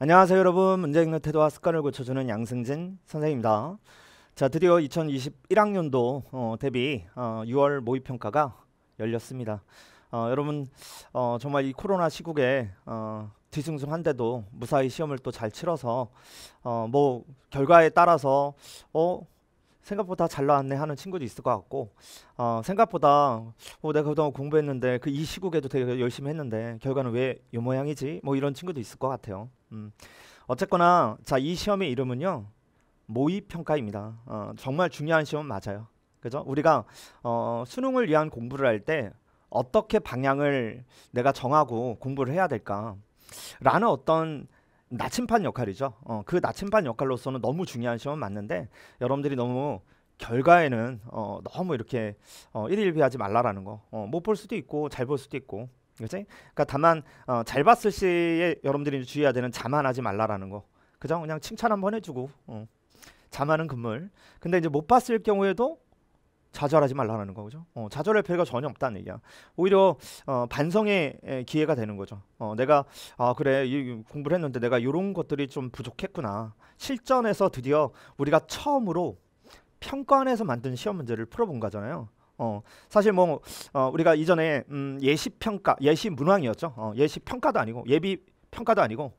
안녕하세요 여러분 문제 읽는 태도와 습관을 고쳐주는 양승진 선생입니다 자 드디어 2021학년도 어, 대비 어, 6월 모의평가가 열렸습니다 어, 여러분 어, 정말 이 코로나 시국에 어, 뒤숭숭한데도 무사히 시험을 또 잘 치러서 어, 뭐 결과에 따라서 어 생각보다 잘 나왔네 하는 친구도 있을 것 같고 어, 생각보다 어, 내가 그동안 공부했는데 그 이 시국에도 되게 열심히 했는데 결과는 왜 이 모양이지 뭐 이런 친구도 있을 것 같아요 음. 어쨌거나 자이 시험의 이름은요 모의 평가입니다. 어, 정말 중요한 시험 맞아요. 그죠? 우리가 어, 수능을 위한 공부를 할 때 어떻게 방향을 내가 정하고 공부를 해야 될까라는 어떤 나침판 역할이죠. 어, 그 나침판 역할로서는 너무 중요한 시험 맞는데 여러분들이 너무 결과에는 어, 너무 이렇게 어, 일일비하지 말라라는 거. 어, 못볼 수도 있고 잘 볼 수도 있고 그지? 렇 그러니까 다만 어, 잘 봤을 시에 여러분들이 주의해야 되는 자만하지 말라라는 거. 그죠? 그냥 칭찬 한번 해주고 어. 자만은 금물. 근데 이제 못 봤을 경우에도 좌절하지 말라는 거죠. 어, 좌절할 필요가 전혀 없다는 얘기야. 오히려 어, 반성의 기회가 되는 거죠. 어, 내가 아 그래 이, 공부를 했는데 내가 이런 것들이 좀 부족했구나. 실전에서 드디어 우리가 처음으로 평가원에서 만든 시험 문제를 풀어본 거잖아요. 어, 사실 뭐 어, 우리가 이전에 음, 예시 평가, 예시 문항이었죠. 어, 예시 평가도 아니고 예비 평가도 아니고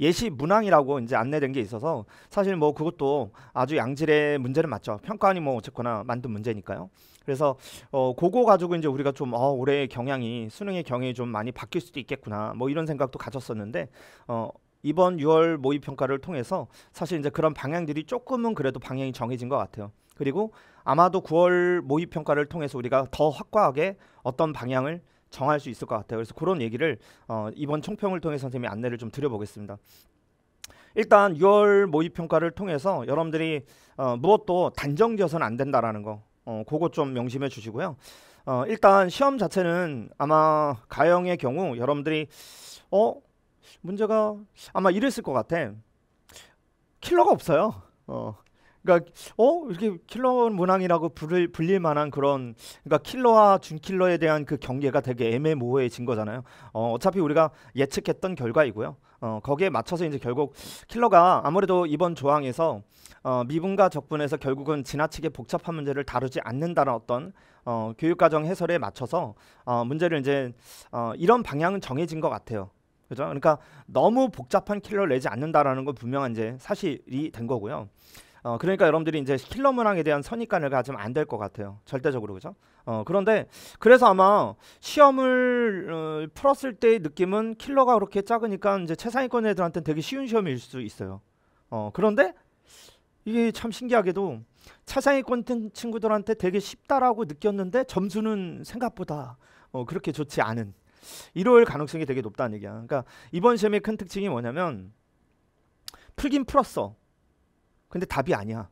예시 문항이라고 이제 안내된 게 있어서 사실 뭐 그것도 아주 양질의 문제는 맞죠. 평가원이 뭐 어쨌거나 만든 문제니까요. 그래서 어 그거 가지고 이제 우리가 좀어 올해 경향이 수능의 경향이 좀 많이 바뀔 수도 있겠구나 뭐 이런 생각도 가졌었는데 어 이번 6월 모의 평가를 통해서 사실 이제 그런 방향들이 조금은 그래도 방향이 정해진 것 같아요. 그리고 아마도 9월 모의 평가를 통해서 우리가 더 확고하게 어떤 방향을 정할 수 있을 것 같아요. 그래서 그런 얘기를 어, 이번 총평을 통해 선생님이 안내를 좀 드려보겠습니다. 일단 6월 모의 평가를 통해서 여러분들이 어, 무엇도 단정지어서는 안 된다라는 거, 어, 그거 좀 명심해 주시고요. 어, 일단 시험 자체는 아마 가형의 경우 여러분들이 어 문제가 아마 이랬을 것 같아. 킬러가 없어요. 어. 그러니까 어 이렇게 킬러 문항이라고 부를 불릴 만한 그런 그러니까 킬러와 준킬러에 대한 그 경계가 되게 애매모호해진 거잖아요. 어 어차피 우리가 예측했던 결과이고요. 어 거기에 맞춰서 이제 결국 킬러가 아무래도 이번 조항에서 어 미분과 적분에서 결국은 지나치게 복잡한 문제를 다루지 않는다는 어떤 어 교육과정 해설에 맞춰서 어 문제를 이제 어 이런 방향은 정해진 것 같아요. 그죠? 그러니까 너무 복잡한 킬러를 내지 않는다라는 건 분명한 이제 사실이 된 거고요. 어, 그러니까 여러분들이 이제 킬러 문항에 대한 선입관을 가지면 안 될 것 같아요. 절대적으로 그죠? 어, 그런데 그래서 아마 시험을 어, 풀었을 때의 느낌은 킬러가 그렇게 작으니까 이제 최상위권 애들한테는 되게 쉬운 시험일 수 있어요. 어, 그런데 이게 참 신기하게도 차상위권 친구들한테 되게 쉽다라고 느꼈는데 점수는 생각보다 어, 그렇게 좋지 않은 이럴 가능성이 되게 높다는 얘기야. 그러니까 이번 시험의 큰 특징이 뭐냐면 풀긴 풀었어. 근데 답이 아니야.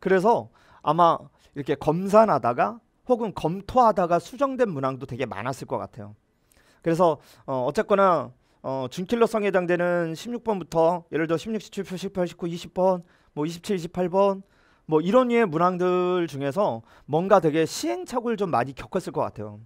그래서 아마 이렇게 검산하다가 혹은 검토하다가 수정된 문항도 되게 많았을 것 같아요. 그래서 어, 어쨌거나 어, 준킬러성에 해당되는 16번부터 예를 들어 16, 17, 18, 19, 20번, 뭐 27, 28번 뭐 이런 류의 문항들 중에서 뭔가 되게 시행착오를 좀 많이 겪었을 것 같아요.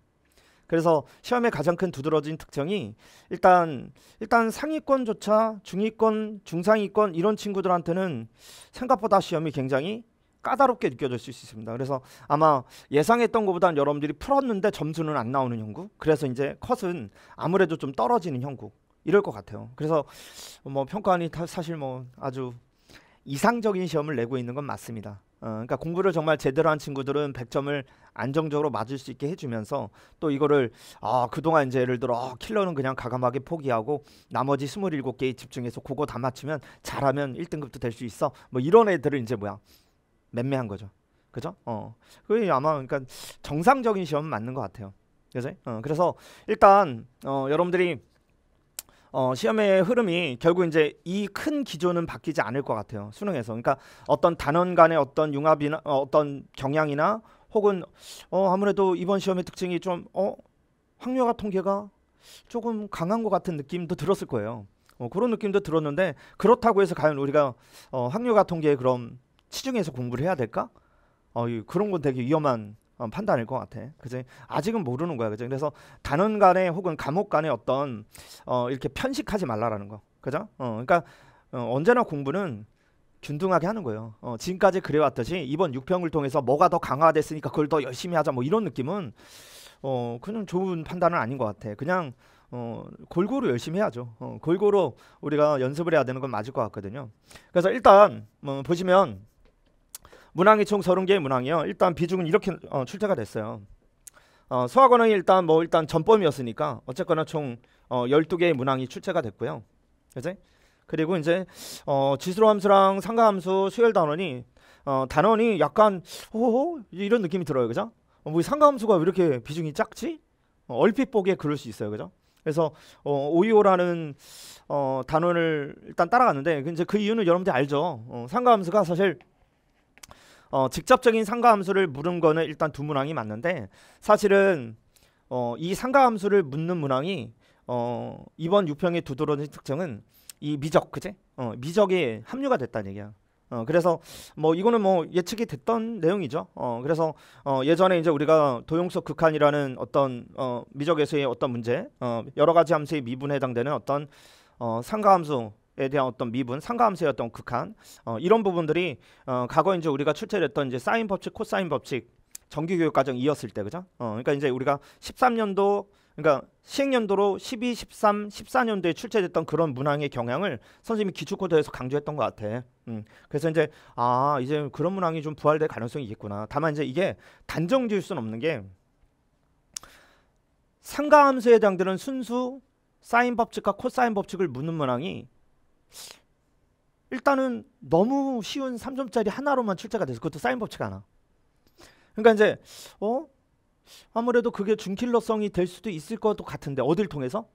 그래서 시험의 가장 큰 두드러진 특징이 일단 일단 상위권조차 중위권, 중상위권 이런 친구들한테는 생각보다 시험이 굉장히 까다롭게 느껴질 수 있습니다. 그래서 아마 예상했던 것보단 여러분들이 풀었는데 점수는 안 나오는 형국. 그래서 이제 컷은 아무래도 좀 떨어지는 형국. 이럴 것 같아요. 그래서 뭐 평가원이 사실 뭐 아주 이상적인 시험을 내고 있는 건 맞습니다. 어, 그러니까 공부를 정말 제대로 한 친구들은 100점을 안정적으로 맞을 수 있게 해주면서 또 이거를 아 그동안 이제 예를 들어 아, 킬러는 그냥 가감하게 포기하고 나머지 27개에 집중해서 그거 다 맞추면 잘하면 1등급도 될 수 있어 뭐 이런 애들을 이제 뭐야 맴매한 거죠 그죠? 어 그게 아마 그러니까 정상적인 시험 맞는 것 같아요 그죠? 어 그래서 일단 어 여러분들이 어, 시험의 흐름이 결국 이제 이 큰 기조는 바뀌지 않을 것 같아요. 수능에서. 그러니까 어떤 단원 간의 어떤 융합이나 어, 어떤 경향이나 혹은 어, 아무래도 이번 시험의 특징이 좀 어, 학력화 통계가 조금 강한 것 같은 느낌도 들었을 거예요. 어, 그런 느낌도 들었는데 그렇다고 해서 과연 우리가 어, 학력화 통계에 그럼 치중해서 공부를 해야 될까? 어, 그런 건 되게 위험한 어, 판단일 것 같아. 그지? 아직은 모르는 거야. 그지? 그래서 단원 간에 혹은 감옥 간에 어떤 어, 이렇게 편식하지 말라라는 거. 그죠? 어, 그러니까 어, 언제나 공부는 균등하게 하는 거예요. 어, 지금까지 그래왔듯이 이번 6평을 통해서 뭐가 더 강화됐으니까 그걸 더 열심히 하자 뭐 이런 느낌은 어, 그냥 좋은 판단은 아닌 것 같아. 그냥 어, 골고루 열심히 해야죠. 어, 골고루 우리가 연습을 해야 되는 건 맞을 것 같거든요. 그래서 일단 뭐 보시면 문항이 총 30개의 문항이요. 일단 비중은 이렇게 어, 출제가 됐어요. 어, 소학원은 일단 뭐 일단 전범이었으니까 어쨌거나 총 어, 12개의 문항이 출제가 됐고요. 그지? 그리고 이제 어, 지수로 함수랑 상가 함수 수열 단원이 어, 단원이 약간 호호 이런 느낌이 들어요. 그죠? 어, 뭐 상가 함수가 왜 이렇게 비중이 작지? 어, 얼핏 보기에 그럴 수 있어요. 그죠? 그래서 어, 오이오라는 어, 단원을 일단 따라갔는데 이제 그 이유는 여러분들 알죠. 어, 상가함수가 사실 어, 직접적인 상가함수를 물은 거는 일단 두 문항이 맞는데 사실은 어, 이 상가함수를 묻는 문항이 어, 이번 6평의 두드러진 특징은 이 미적 그제 어, 미적이 합류가 됐다는 얘기야. 어, 그래서 뭐 이거는 뭐 예측이 됐던 내용이죠. 어, 그래서 어, 예전에 이제 우리가 도용석 극한이라는 어떤 어, 미적에서의 어떤 문제, 어, 여러 가지 함수의 미분에 해당되는 어떤 어, 상가함수 에 대한 어떤 미분, 상가함수의 어떤 극한 어, 이런 부분들이 어, 과거 이제 우리가 출제했던 이제 사인 법칙, 코사인 법칙 정규교육 과정 이었을 때 그죠? 어, 그러니까 이제 우리가 13년도 그러니까 시행년도로 12, 13, 14년도에 출제됐던 그런 문항의 경향을 선생님이 기초코드에서 강조했던 것 같아. 음. 그래서 이제 아 이제 그런 문항이 좀 부활될 가능성이 있겠구나. 다만 이제 이게 단정지을 수는 없는 게 상가함수의 해당되는 순수 사인 법칙과 코사인 법칙을 묻는 문항이 일단은 너무 쉬운 3점짜리 하나로만 출제가 돼서 그것도 사인 법칙 하나. 그러니까 이제 어 아무래도 그게 중킬러성이 될 수도 있을 것도 같은데 어딜 통해서?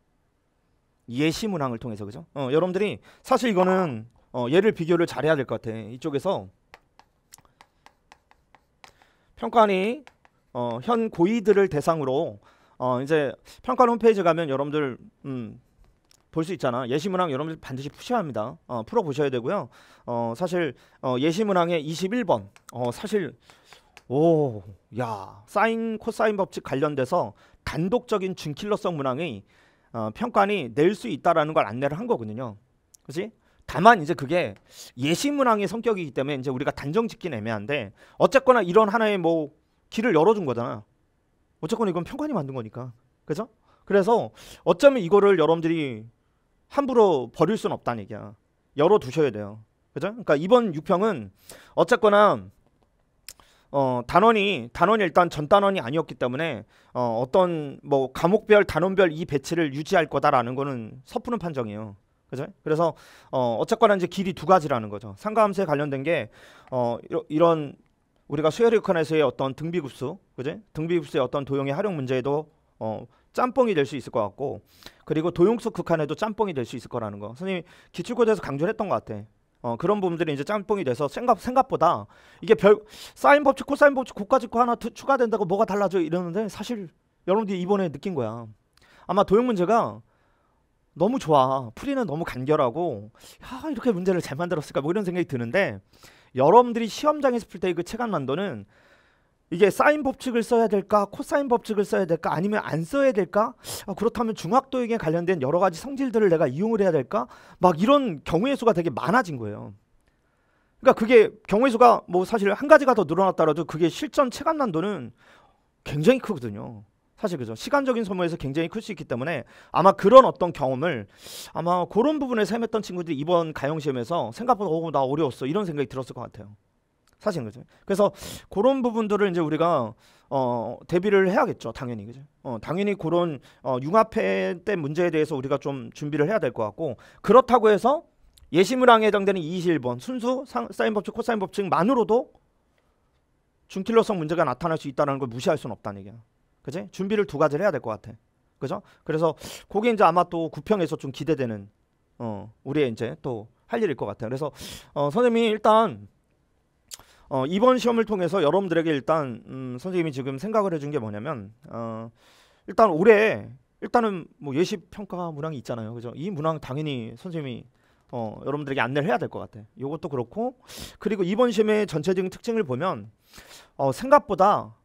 예시 문항을 통해서 그죠? 어, 여러분들이 사실 이거는 어, 얘를 비교를 잘해야 될 것 같아. 이쪽에서 평가원이 어, 현 고이들을 대상으로 어, 이제 평가 홈페이지 가면 여러분들 음, 볼수 있잖아. 예시문항 여러분들 반드시 푸셔야합니다 어, 풀어 보셔야 되고요. 어, 사실 어, 예시문항의 21번. 어, 사실 오, 야, 사인 코사인 법칙 관련돼서 단독적인 준킬러성 문항의 어, 평가이낼 수 있다라는 걸 안내를 한 거거든요. 그렇지? 다만 이제 그게 예시문항의 성격이기 때문에 이제 우리가 단정 짓기 애매한데 어쨌거나 이런 하나의 뭐 길을 열어준 거잖아. 어쨌거나 이건 평관이 만든 거니까. 그죠? 그래서 어쩌면 이거를 여러분들이 함부로 버릴 수는 없다는 얘기야. 열어 두셔야 돼요. 그죠? 그러니까 이번 6평은 어쨌거나 어, 단원이 단원이 일단 전 단원이 아니었기 때문에 어, 어떤 뭐 감옥별 단원별 이 배치를 유지할 거다라는 거는 서푸른 판정이에요. 그죠? 그래서 어, 어쨌거나 이제 길이 두 가지라는 거죠. 상가함수에 관련된 게 어, 이러, 이런 우리가 수혈 리컨에서의 어떤 등비급수, 그죠 등비급수의 어떤 도형의 활용 문제에도 어, 짬뽕이 될 수 있을 것 같고 그리고 도용석 극한에도 짬뽕이 될 수 있을 거라는 거 선생님 기출고대에서 강조를 했던 것 같아 어, 그런 부분들이 이제 짬뽕이 돼서 생각, 생각보다 이게 별 사인 법칙 코사인 법칙 고가직코 하나 투, 추가된다고 뭐가 달라져 이러는데 사실 여러분들이 이번에 느낀 거야 아마 도형 문제가 너무 좋아 풀이는 너무 간결하고 야 이렇게 문제를 잘 만들었을까 뭐 이런 생각이 드는데 여러분들이 시험장에서 풀 때 그 체감 난도는 이게 사인 법칙을 써야 될까 코사인 법칙을 써야 될까 아니면 안 써야 될까 아, 그렇다면 중학도에 관련된 여러 가지 성질들을 내가 이용을 해야 될까 막 이런 경우의 수가 되게 많아진 거예요 그러니까 그게 경우의 수가 뭐 사실 한 가지가 더 늘어났다라도 그게 실전 체감 난도는 굉장히 크거든요 사실 그죠 시간적인 소모에서 굉장히 클 수 있기 때문에 아마 그런 어떤 경험을 아마 그런 부분에 셈했던 친구들이 이번 가형 시험에서 생각보다 오나 어, 어려웠어 이런 생각이 들었을 것 같아요 사실인거죠 그래서 그런 부분들을 이제 우리가 어, 대비를 해야겠죠. 당연히 그죠. 어, 당연히 그런 어, 융합회 때 문제에 대해서 우리가 좀 준비를 해야 될 것 같고 그렇다고 해서 예시물항에 해당되는 21번 순수 상, 사인 법칙 코사인 법칙만으로도 중킬러성 문제가 나타날 수 있다는 걸 무시할 수는 없다는 얘기야. 그지? 준비를 두 가지를 해야 될 것 같아. 그죠? 그래서 그게 이제 아마 또 구평에서 좀 기대되는 어, 우리의 이제 또 할 일일 것 같아요. 그래서 어, 선생님이 일단 어, 이번 시험을 통해서 여러분들에게 일단 음, 선생님이 지금 생각을 해준 게 뭐냐면 어, 일단 올해 일단은 뭐 예시 평가 문항이 있잖아요, 그죠? 이 문항 당연히 선생님이 어, 여러분들에게 안내를 해야 될 것 같아. 요것도 그렇고 그리고 이번 시험의 전체적인 특징을 보면 어, 생각보다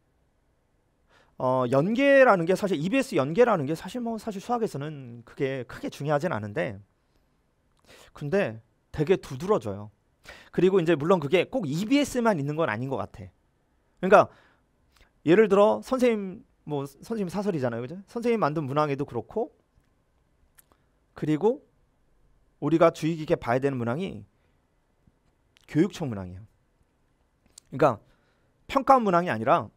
어, 연계라는 게 사실 EBS 연계라는 게 사실 뭐 사실 수학에서는 그게 크게 중요하진 않은데 근데 되게 두드러져요. 그리고 이제 물론 그게 꼭 EBS만 있는 건 아닌 것 같아. 그러니까 예를 들어 선생님 뭐 선생님 사설이잖아요, 그죠? 선생님 만든 문항에도 그렇고 그리고 우리가 주의 깊게 봐야 되는 문항이 교육청 문항이에요. 그러니까 평가원 문항이 아니라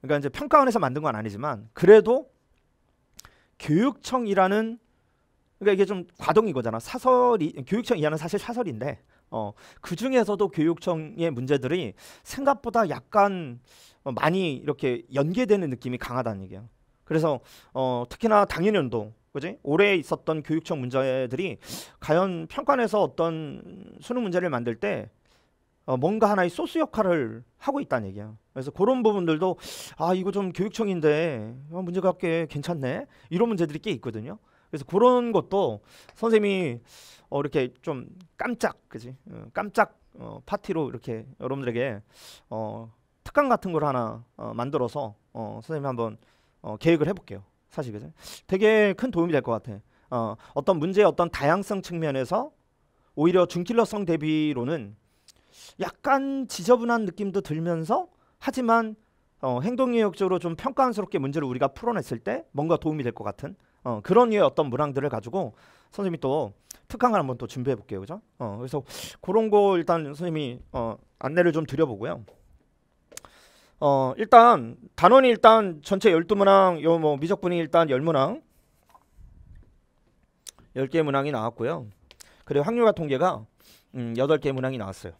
그러니까 이제 평가원에서 만든 건 아니지만 그래도 교육청이라는 그러니까 이게 좀 과동이거잖아. 사설이 교육청 이하는 사실 사설인데 어, 그 중에서도 교육청의 문제들이 생각보다 약간 어, 많이 이렇게 연계되는 느낌이 강하다는 얘기예요. 그래서 어, 특히나 당해년도 그지 올해 있었던 교육청 문제들이 과연 평가에서 어떤 수능 문제를 만들 때 어, 뭔가 하나의 소스 역할을 하고 있다는 얘기예요 그래서 그런 부분들도 아 이거 좀 교육청인데 어, 문제가 꽤 괜찮네 이런 문제들이 꽤 있거든요. 그래서 그런 것도 선생님이 어, 이렇게 좀 깜짝 그지 어, 깜짝 어, 파티로 이렇게 여러분들에게 어, 특강 같은 걸 하나 어, 만들어서 어, 선생님 한번 어, 계획을 해볼게요. 사실 그죠? 되게 큰 도움이 될 것 같아. 어, 어떤 문제의 어떤 다양성 측면에서 오히려 중킬러성 대비로는 약간 지저분한 느낌도 들면서 하지만 어, 행동의역적으로 좀 평가원스럽게 문제를 우리가 풀어냈을 때 뭔가 도움이 될 것 같은 어, 그런 이유의 어떤 문항들을 가지고 선생님이 또 특강을 한번 또 준비해 볼게요. 그죠? 어, 그래서 그런 거 일단 선생님이 어, 안내를 좀 드려보고요. 어, 일단 단원이 일단 전체 열두 문항 요 뭐 미적분이 일단 열문항 10개 문항이 나왔고요. 그리고 확률과 통계가 음, 8개 문항이 나왔어요.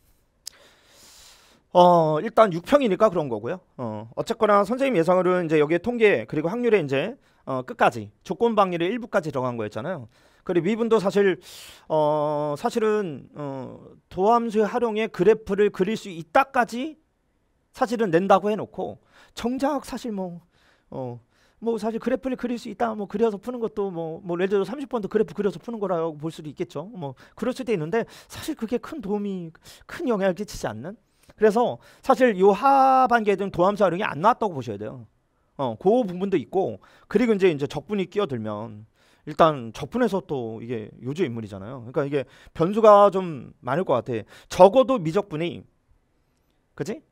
어, 일단 6평이니까 그런 거고요. 어, 어쨌거나 선생님 예상으로는 이제 여기에 통계 그리고 확률에 이제 어, 끝까지 조건 방위를 일부까지 정한 거였잖아요. 그리고 미분도 사실 어, 사실은 어, 도함수 활용의 그래프를 그릴 수 있다까지 사실은 낸다고 해놓고 정작 사실 뭐 어, 뭐 사실 그래프를 그릴 수 있다 뭐 그려서 푸는 것도 뭐뭐 뭐 예를 들어 30번도 그래프 그려서 푸는 거라고 볼 수도 있겠죠 뭐 그럴 수도 있는데 사실 그게 큰 도움이 큰 영향을 끼치지 않는 그래서 사실 요 하반기에 좀 도함수 활용이 안 나왔다고 보셔야 돼요 어, 그 부분도 있고 그리고 이제 이제 적분이 끼어들면 일단 적분에서 또 이게 요조 인물이잖아요. 그러니까 이게 변수가 좀 많을 것 같아. 적어도 미적분이 그지?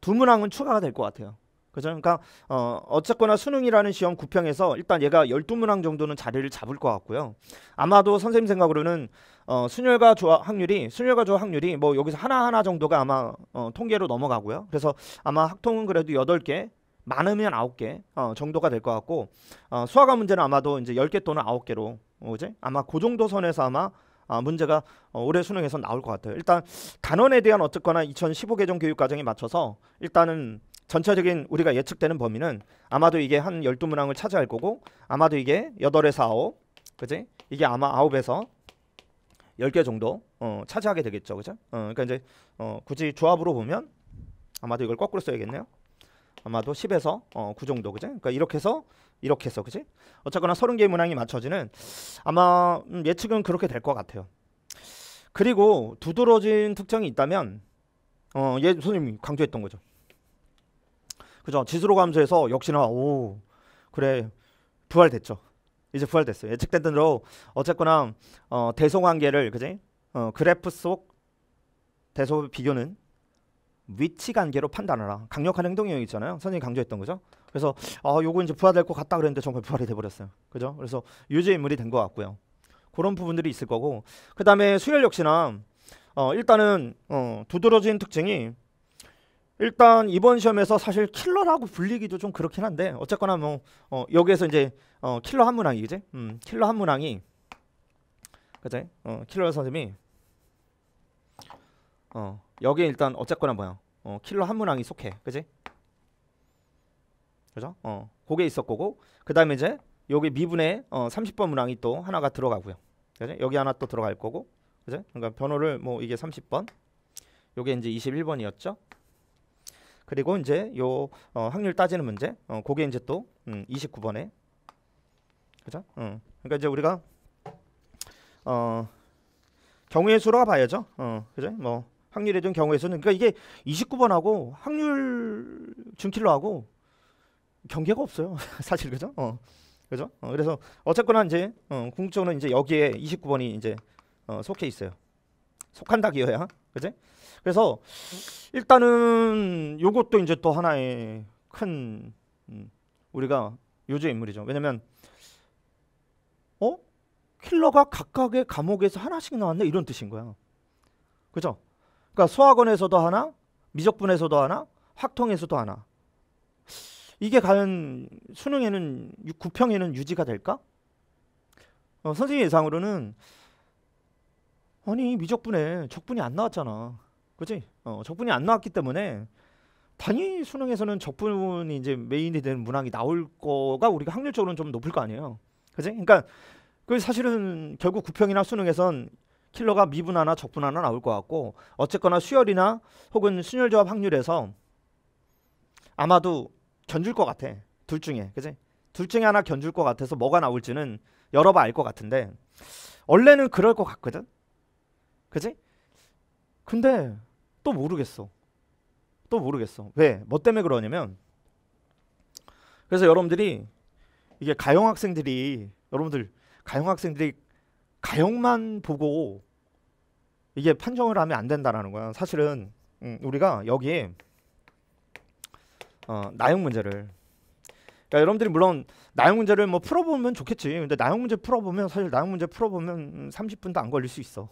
두 문항은 추가가 될 것 같아요. 그죠? 그러니까 어, 어쨌거나 수능이라는 시험 구평에서 일단 얘가 1 2 문항 정도는 자리를 잡을 것 같고요. 아마도 선생님 생각으로는 어, 순열과 조합 확률이 순열과 조합 확률이 뭐 여기서 하나하나 정도가 아마 어, 통계로 넘어가고요. 그래서 아마 학통은 그래도 8개 많으면 9개 어, 정도가 될 것 같고 어, 수학과 문제는 아마도 이제 1 0개 또는 9 개로 오제 어, 아마 그 정도 선에서 아마 아, 문제가 어, 올해 수능에서 나올 것 같아요. 일단 단원에 대한 어쨌거나 2015개정 교육 과정에 맞춰서 일단은 전체적인 우리가 예측되는 범위는 아마도 이게 한1 2 문항을 차지할 거고 아마도 이게 8에서 9, 그지? 이게 아마 9에서1 0개 정도 어, 차지하게 되겠죠. 그죠? 어, 그러니까 이제 어, 굳이 조합으로 보면 아마도 이걸 거꾸로 써야겠네요. 아마도 10에서 어, 9 정도 그지? 그러니까 이렇게 해서 이렇게 해서 그지? 어쨌거나 30개의 문항이 맞춰지는 아마 음, 예측은 그렇게 될 것 같아요. 그리고 두드러진 특징이 있다면 어, 예 선생님 이 강조했던 거죠. 그죠? 지수로 감소해서 역시나 오 그래 부활됐죠. 이제 부활됐어요. 예측된 대로 어쨌거나 어, 대소 관계를 그지? 어, 그래프 속 대소 비교는 위치 관계로 판단하라. 강력한 행동형이 있잖아요. 선생님이 강조했던 거죠. 그래서 아, 요거 이제 부활될 것 같다 그랬는데 정말 부활이 돼 버렸어요. 그죠? 그래서 유죄 인물이 된 것 같고요. 그런 부분들이 있을 거고. 그다음에 수혈 역시나 어, 일단은 어, 두드러진 특징이 일단 이번 시험에서 사실 킬러라고 불리기도 좀 그렇긴 한데 어쨌거나 뭐 어, 여기에서 이제 어, 킬러 한문항이지. 음, 킬러 한문항이 그죠 어, 킬러 선생님이 어, 여기에 일단 어쨌거나 뭐야 어, 킬러 한 문항이 속해. 그지? 그죠? 어, 그게 있었고, 그 다음에 이제 여기 미분의 어, 30번 문항이 또 하나가 들어가고요. 그죠? 여기 하나 또 들어갈 거고, 그지 그러니까 변호를 뭐 이게 30번, 요게 이제 21번이었죠. 그리고 이제 요 어, 확률 따지는 문제, 어, 그게 이제 또 음, 29번에, 그죠? 어, 그러니까 이제 우리가 어, 경우의 수로 가 봐야죠. 어, 그죠? 뭐 확률에 든 경우에서는 그러니까 이게 29번하고 확률 중킬러하고 경계가 없어요. 사실 그죠? 어. 그죠? 어, 그래서 어쨌거나 이제 어, 궁극적으로 이제 여기에 29번이 이제 어, 속해 있어요. 속한다기어야. 그지? 그래서 일단은 요것도 이제 또 하나의 큰 음, 우리가 요주 인물이죠. 왜냐면 어? 킬러가 각각의 감옥에서 하나씩 나왔네 이런 뜻인 거야. 그죠? 그러니까 소학원에서도 하나, 미적분에서도 하나, 확통에서도 하나. 이게 과연 수능에는 9평에는 유지가 될까? 어, 선생님 예상으로는 아니 미적분에 적분이 안 나왔잖아. 그치 어, 적분이 안 나왔기 때문에 당연히 수능에서는 적분이 이제 메인이 되는 문항이 나올 거가 우리가 확률적으로는 좀 높을 거 아니에요. 그지? 그러니까 그 사실은 결국 9평이나 수능에선 킬러가 미분 하나 적분 하나 나올 것 같고 어쨌거나 수혈이나 혹은 순혈조합 확률에서 아마도 견줄 것 같아 둘 중에 그지 둘 중에 하나 견줄 것 같아서 뭐가 나올지는 여러 번 알 것 같은데 원래는 그럴 것 같거든 그지 근데 또 모르겠어 또 모르겠어 왜뭐 때문에 그러냐면 그래서 여러분들이 이게 가용 학생들이 여러분들 가용 학생들이 가형만 보고 이게 판정을 하면 안 된다라는 거야. 사실은 음, 우리가 여기에 어, 나형 문제를 그러니까 여러분들이 물론 나형 문제를 뭐 풀어보면 좋겠지. 근데 나형 문제 풀어보면 사실 나형 문제 풀어보면 30분도 안 걸릴 수 있어.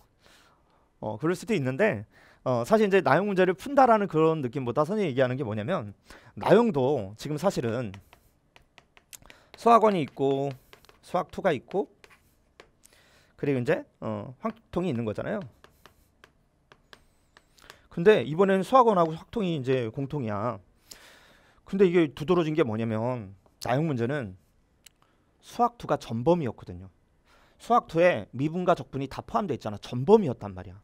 어 그럴 수도 있는데 어, 사실 이제 나형 문제를 푼다라는 그런 느낌보다 선생님 얘기하는 게 뭐냐면 나형도 지금 사실은 수학원이 있고 수학2가 있고 그리고 이제 어, 황통이 있는 거잖아요. 근데 이번에는 수학원하고 확통이 이제 공통이야. 근데 이게 두드러진 게 뭐냐면 나형 문제는 수학2가 전범이었거든요. 수학2에 미분과 적분이 다 포함되어 있잖아. 전범이었단 말이야.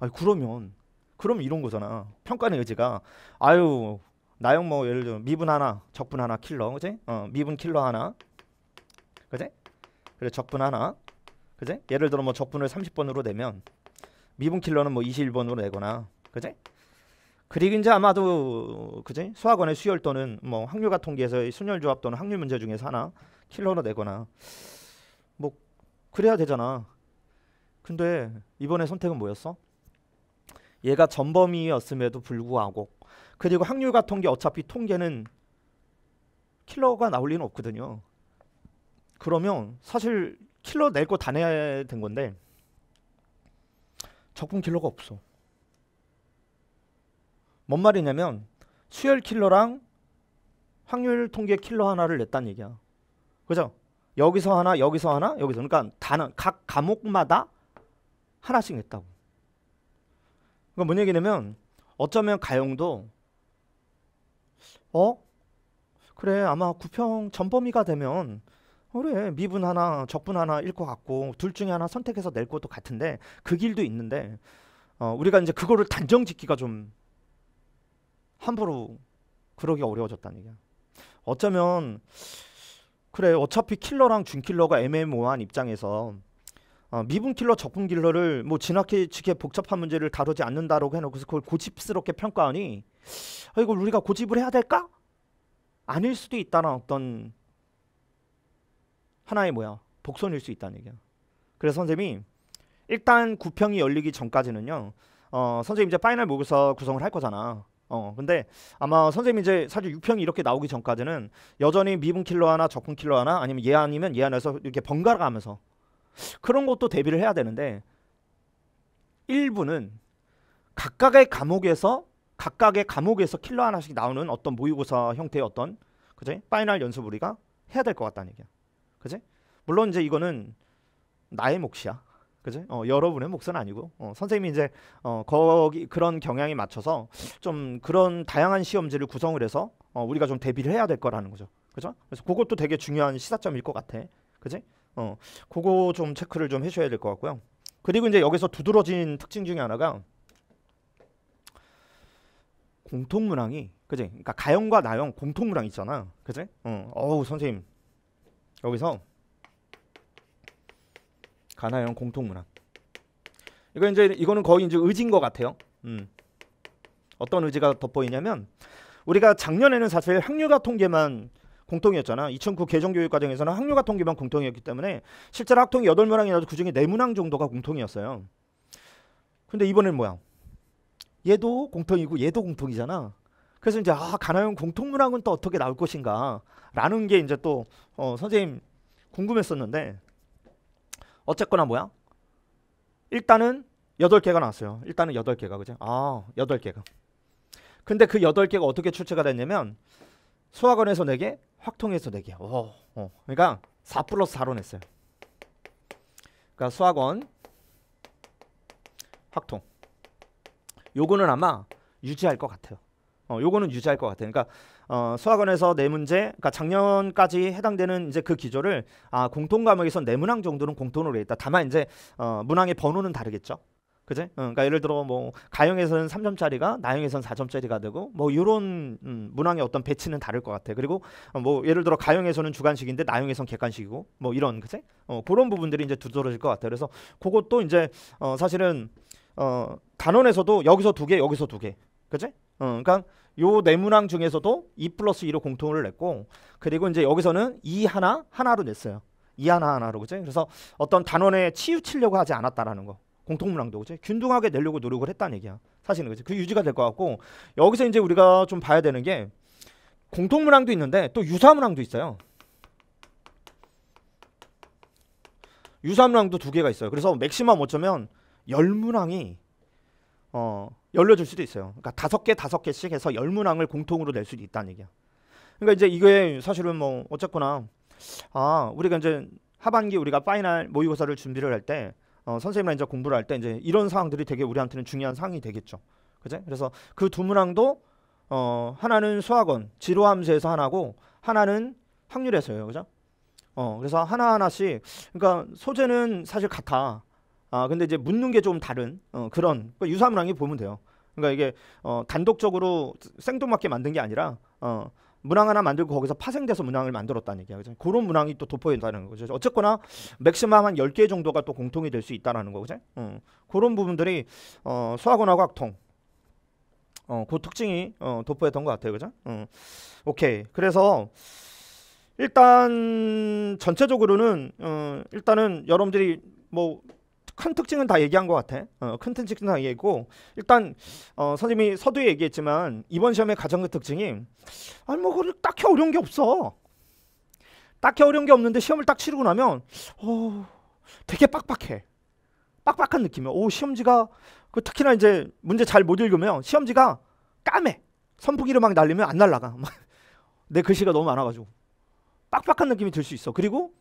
아니 그러면 그럼 이런 거잖아. 평가는 의지가 아유 나영 뭐 예를 들어 미분 하나, 적분 하나 킬러, 그지? 어 미분 킬러 하나, 그지? 그래 적분 하나, 그지 예를 들어 뭐 적분을 30번으로 내면 미분 킬러는 뭐 21번으로 내거나 그지 그리고 이제 아마도 그제? 수학원의 수열 또는 뭐 확률과 통계에서 의 순열 조합 또는 확률 문제 중에서 하나 킬러로 내거나 뭐 그래야 되잖아. 근데 이번에 선택은 뭐였어? 얘가 전범위였음에도 불구하고 그리고 확률과 통계 어차피 통계는 킬러가 나올 리는 없거든요. 그러면 사실 킬러 낼 거 다 내야 된 건데 적군 킬러가 없어. 뭔 말이냐면 수혈 킬러랑 확률 통계 킬러 하나를 냈단 얘기야. 그죠? 여기서 하나, 여기서 하나, 여기서 그러니까 다는 각 과목마다 하나씩 냈다고. 그러니까 뭔 얘기냐면 어쩌면 가용도 어 그래 아마 구평 전범위가 되면 어, 그래 미분 하나 적분 하나 잃고 갔고 둘 중에 하나 선택해서 낼 것도 같은데 그 길도 있는데 어, 우리가 이제 그거를 단정 짓기가 좀 함부로 그러기 가 어려워졌다는 얘기야. 어쩌면 그래 어차피 킬러랑 준킬러가 애매모호한 입장에서 어, 미분 킬러 적분 킬러를 뭐 진학해 측의 복잡한 문제를 다루지 않는다라고 해놓고 그걸 고집스럽게 평가하니 아, 이걸 우리가 고집을 해야 될까? 아닐 수도 있다는 어떤 하나의 뭐야 복선일 수 있다는 얘기야. 그래서 선생님이 일단 구평이 열리기 전까지는요. 어, 선생님 이제 파이널 모의고사 구성을 할 거잖아. 어, 근데 아마 선생님 이제 사실 6평이 이렇게 나오기 전까지는 여전히 미분 킬러 하나, 적분 킬러 하나, 아니면 얘 예 아니면 얘 예 안에서 이렇게 번갈아가면서 그런 것도 대비를 해야 되는데 일부는 각각의 감옥에서 각각의 감옥에서 킬러 하나씩 나오는 어떤 모의고사 형태의 어떤 그제 파이널 연습 우리가 해야 될 것 같다는 얘기야. 그지? 물론 이제 이거는 나의 몫이야. 그지? 어, 여러분의 몫은 아니고 어, 선생님이 이제 어, 거기 그런 경향에 맞춰서 좀 그런 다양한 시험지를 구성을 해서 어, 우리가 좀 대비를 해야 될 거라는 거죠. 그죠? 그래서 그것도 되게 중요한 시사점일 것 같아. 그지? 어, 그거 좀 체크를 좀 해줘야 될 것 같고요. 그리고 이제 여기서 두드러진 특징 중에 하나가 공통문항이 그지? 그러니까 가형과 나형 공통문항 있잖아. 그지? 어, 어우 선생님 여기서 가나형 공통문항. 이거 이제 이거는 거의 이제 의지인 것 같아요. 음. 어떤 의지가 돋보이냐면 우리가 작년에는 사실 학류가 통계만 공통이었잖아. 2009 개정 교육 과정에서는 학류가 통계만 공통이었기 때문에 실제로 학통이 8문항이라도 그중에 4문항 정도가 공통이었어요. 근데 이번엔 뭐야? 얘도 공통이고 얘도 공통이잖아. 그래서 이제 아, 가나형 공통문항은 또 어떻게 나올 것인가? 라는 게 이제 또 어, 선생님 궁금했었는데 어쨌거나 뭐야? 일단은 8개가 나왔어요. 일단은 8개가 그죠? 아, 8개가. 근데 그 8개가 어떻게 출제가 됐냐면 수학원에서 4개, 확통에서 4개. 어, 어. 그러니까 4 플러스 4로 냈어요. 그러니까 수학원 확통. 요거는 아마 유지할 것 같아요. 어, 요거는 유지할 것 같아요. 그러니까 어, 수학원에서 네 문제, 그러니까 작년까지 해당되는 이제 그 기조를 아 공통 과목에서네 문항 정도는 공통으로 있다. 다만 이제 어, 문항의 번호는 다르겠죠. 그제? 어, 그러니까 예를 들어 뭐 가형에서는 3점짜리가 나형에서는 4점짜리가 되고 뭐 이런 음, 문항의 어떤 배치는 다를 것 같아. 그리고 어, 뭐 예를 들어 가형에서는 주관식인데 나형에서는 객관식이고 뭐 이런 그제? 어, 그런 부분들이 이제 두드러질 것 같아. 그래서 그것도 이제 어, 사실은 어, 단원에서도 여기서 두 개, 여기서 두 개, 그제? 어, 그러니까 요 네문항 중에서도 2 플러스 2로 공통을 냈고 그리고 이제 여기서는 2 하나 하나로 냈어요. 2 하나 하나로 그죠? 그래서 어떤 단원에 치우치려고 하지 않았다라는 거. 공통문항도 그죠? 균등하게 내려고 노력을 했다는 얘기야. 사실은 그죠? 그 유지가 될 것 같고 여기서 이제 우리가 좀 봐야 되는 게 공통문항도 있는데 또 유사문항도 있어요. 유사문항도 두 개가 있어요. 그래서 맥시멈 어쩌면 열문항이 어 열려줄 수도 있어요. 그러니까 다섯 개 다섯 개씩 해서 열 문항을 공통으로 낼 수도 있다는 얘기야. 그러니까 이제 이게 사실은 뭐 어쨌거나 아 우리가 이제 하반기 우리가 파이널 모의고사를 준비를 할 때 어, 선생님이랑 이제 공부를 할 때 이제 이런 사항들이 되게 우리한테는 중요한 사항이 되겠죠. 그죠 그래서 그 두 문항도 어, 하나는 수학원 지로함수에서 하나고 하나는 확률에서요. 그죠? 어, 그래서 하나하나씩 그러니까 소재는 사실 같아. 아 근데 이제 묻는 게 좀 다른 어, 그런 그러니까 유사 문항이 보면 돼요. 그러니까 이게 어, 단독적으로 생뚱맞게 만든 게 아니라 어, 문항 하나 만들고 거기서 파생돼서 문항을 만들었다는 얘기야. 그죠? 그런 문항이 또 돋보인다는 거죠. 어쨌거나 맥시멈 한 10개 정도가 또 공통이 될 수있다는 거죠. 어, 그런 부분들이 어, 수학원하고 학통 어, 그 특징이 어, 돋보였던 것 같아요. 그죠? 어, 오케이. 그래서 일단 전체적으로는 어, 일단은 여러분들이 뭐큰 특징은 다 얘기한 것 같아. 어, 큰 특징은 다 얘기했고 일단 어, 선생님이 서두에 얘기했지만 이번 시험의 가장 큰 특징이 아니 뭐 그걸 딱히 어려운 게 없어. 딱히 어려운 게 없는데 시험을 딱 치르고 나면 어, 되게 빡빡해. 빡빡한 느낌이야. 오 시험지가 그 특히나 이제 문제 잘 못 읽으면 시험지가 까매. 선풍기를 막 날리면 안 날라가. 내 글씨가 너무 많아가지고 빡빡한 느낌이 들 수 있어. 그리고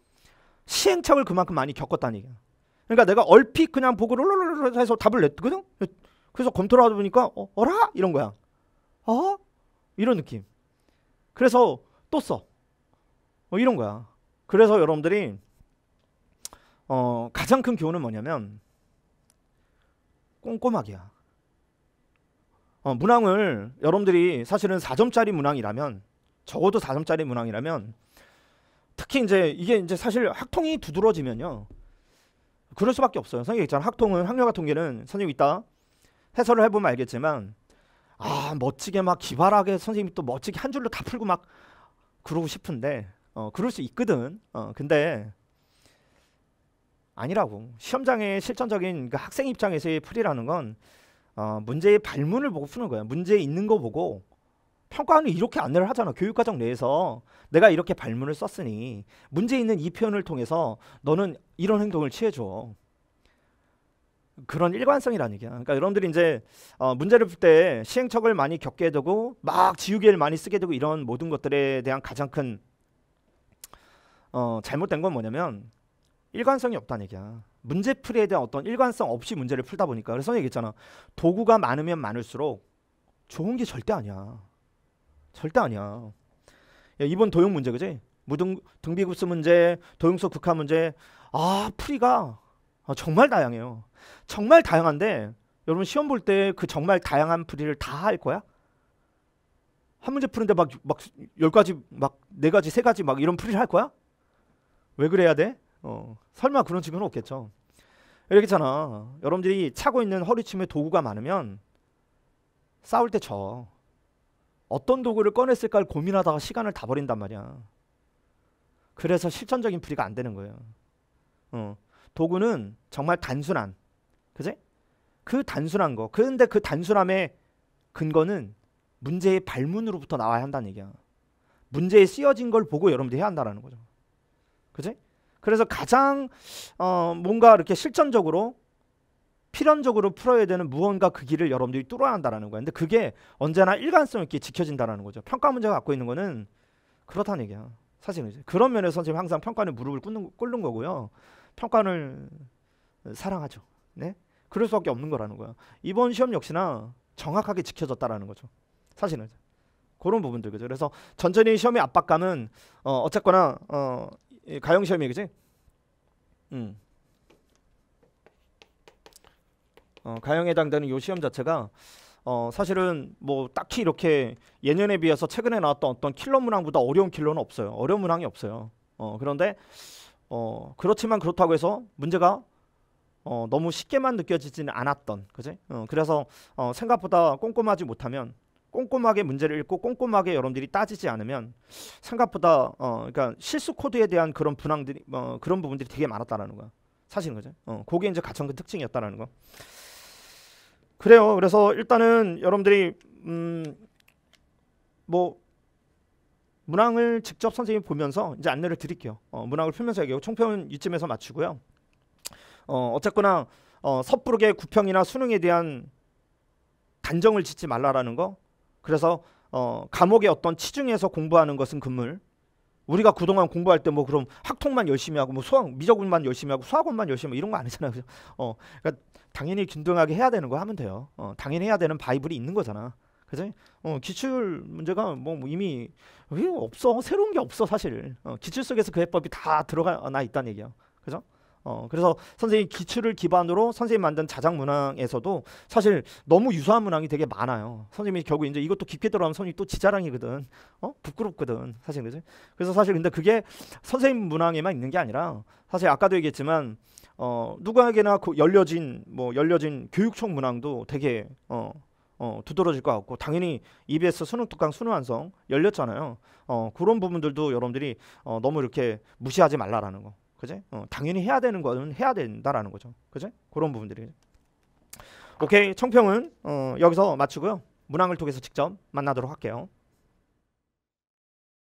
시행착오를 그만큼 많이 겪었다는 얘기야. 그러니까 내가 얼핏 그냥 보고 롤롤롤 롤 해서 답을 냈거든. 그래서 검토를 하다 보니까 어, 어라 이런 거야. 어? 이런 느낌. 그래서 또 써. 어, 이런 거야. 그래서 여러분들이 어, 가장 큰 교훈은 뭐냐면 꼼꼼하게야. 어, 문항을 여러분들이 사실은 4점짜리 문항이라면 적어도 4점짜리 문항이라면 특히 이제 이게 이제 사실 학통이 두드러지면요. 그럴 수밖에 없어요. 선생님 있잖아. 학통은 학력과 통계는 선생님 있다 해설을 해보면 알겠지만 아 멋지게 막 기발하게 선생님이 또 멋지게 한 줄로 다 풀고 막 그러고 싶은데 어 그럴 수 있거든. 어 근데 아니라고 시험장의 실천적인그 학생 입장에서의 풀이라는 건 어, 문제의 발문을 보고 푸는 거야. 문제 있는 거 보고 평가원이 이렇게 안내를 하잖아. 교육과정 내에서 내가 이렇게 발문을 썼으니 문제 있는 이 표현을 통해서 너는 이런 행동을 취해줘. 그런 일관성이라는 얘기야. 그러니까 여러분들이 이제 어, 문제를 풀 때 시행착오를 많이 겪게 되고 막 지우개를 많이 쓰게 되고 이런 모든 것들에 대한 가장 큰 어, 잘못된 건 뭐냐면 일관성이 없다는 얘기야. 문제풀이에 대한 어떤 일관성 없이 문제를 풀다 보니까 그래서 얘기했잖아. 도구가 많으면 많을수록 좋은 게 절대 아니야. 절대 아니야. 야, 이번 도용 문제 그지? 무등 등비급수 문제, 도용수 국화 문제. 아 풀이가 아, 정말 다양해요. 정말 다양한데 여러분 시험 볼 때 그 정말 다양한 풀이를 다 할 거야? 한 문제 푸는데 막 막 열 가지 막 네 가지 세 가지 막 이런 풀이를 할 거야? 왜 그래야 돼? 어, 설마 그런 친구는 없겠죠. 이렇게잖아. 여러분들이 차고 있는 허리춤의 도구가 많으면 싸울 때 져. 어떤 도구를 꺼냈을까를 고민하다가 시간을 다 버린단 말이야. 그래서 실천적인 풀이가 안 되는 거예요. 어. 도구는 정말 단순한, 그지그 단순한 거. 그런데 그 단순함의 근거는 문제의 발문으로부터 나와야 한다는 얘기야. 문제에 쓰여진 걸 보고 여러분들이 해야 한다는 거죠. 그지 그래서 가장 어, 뭔가 이렇게 실천적으로 필연적으로 풀어야 되는 무언가 그 길을 여러분들이 뚫어야 한다라는 거예요. 근데 그게 언제나 일관성 있게 지켜진다라는 거죠. 평가 문제가 갖고 있는 거는 그렇다는 얘기야. 사실은 이제 그런 면에서 지금 항상 평가는 무릎을 꿇는, 꿇는 거고요. 평가를 사랑하죠. 네? 그럴 수밖에 없는 거라는 거야. 이번 시험 역시나 정확하게 지켜졌다라는 거죠. 사실은 그런 부분들 그죠. 그래서 전전히 시험의 압박감은 어, 어쨌거나 어, 가형 시험이 그지. 음. 어, 가형에 해당되는 요 시험 자체가 어, 사실은 뭐 딱히 이렇게 예년에 비해서 최근에 나왔던 어떤 킬러 문항보다 어려운 킬러는 없어요. 어려운 문항이 없어요. 어, 그런데 어, 그렇지만 그렇다고 해서 문제가 어, 너무 쉽게만 느껴지지는 않았던 그지? 어, 그래서 어, 생각보다 꼼꼼하지 못하면 꼼꼼하게 문제를 읽고 꼼꼼하게 여러분들이 따지지 않으면 생각보다 어, 그러니까 실수 코드에 대한 그런 분항들이 어, 그런 부분들이 되게 많았다라는 거야. 사실은 그죠? 어, 그게 이제 가창근 특징이었다라는 거. 그래요. 그래서 일단은 여러분들이 음 뭐 문항을 직접 선생님 보면서 이제 안내를 드릴게요. 어, 문항을 풀면서 얘기하고 총평은 이쯤에서 마치고요. 어, 어쨌거나 어, 섣부르게 구평이나 수능에 대한 단정을 짓지 말라라는 거. 그래서 어, 감옥의 어떤 치중에서 공부하는 것은 금물. 우리가 그동안 공부할 때 뭐 그럼 학통만 열심히 하고 뭐 수학 미적분만 열심히 하고 수학원만 열심히 하고 이런 거 아니잖아요. 그죠? 어. 그러니까 당연히 균등하게 해야 되는 거 하면 돼요. 어, 당연히 해야 되는 바이블이 있는 거잖아. 그죠? 어, 기출 문제가 뭐 이미 없어. 새로운 게 없어, 사실. 어, 기출 속에서 그 해법이 다 들어가 나 있다는 얘기야. 그죠? 어, 그래서 선생님 기출을 기반으로 선생님 만든 자작 문항에서도 사실 너무 유사한 문항이 되게 많아요. 선생님이 결국 이제 이것도 깊게 들어가면 선생님 또 지자랑이거든. 어? 부끄럽거든. 사실 그죠? 그래서 사실 근데 그게 선생님 문항에만 있는 게 아니라 사실 아까도 얘기했지만 어, 누구에게나 그 열려진 뭐 열려진 교육청 문항도 되게 어, 어, 두드러질 것 같고 당연히 EBS 수능 특강 수능 완성 열렸잖아요. 어, 그런 부분들도 여러분들이 어, 너무 이렇게 무시하지 말라라는 거. 그지? 어, 당연히 해야 되는 거는 해야 된다라는 거죠. 그지? 그런 부분들이. 오케이 청평은 어, 여기서 마치고요. 문항을 통해서 직접 만나도록 할게요.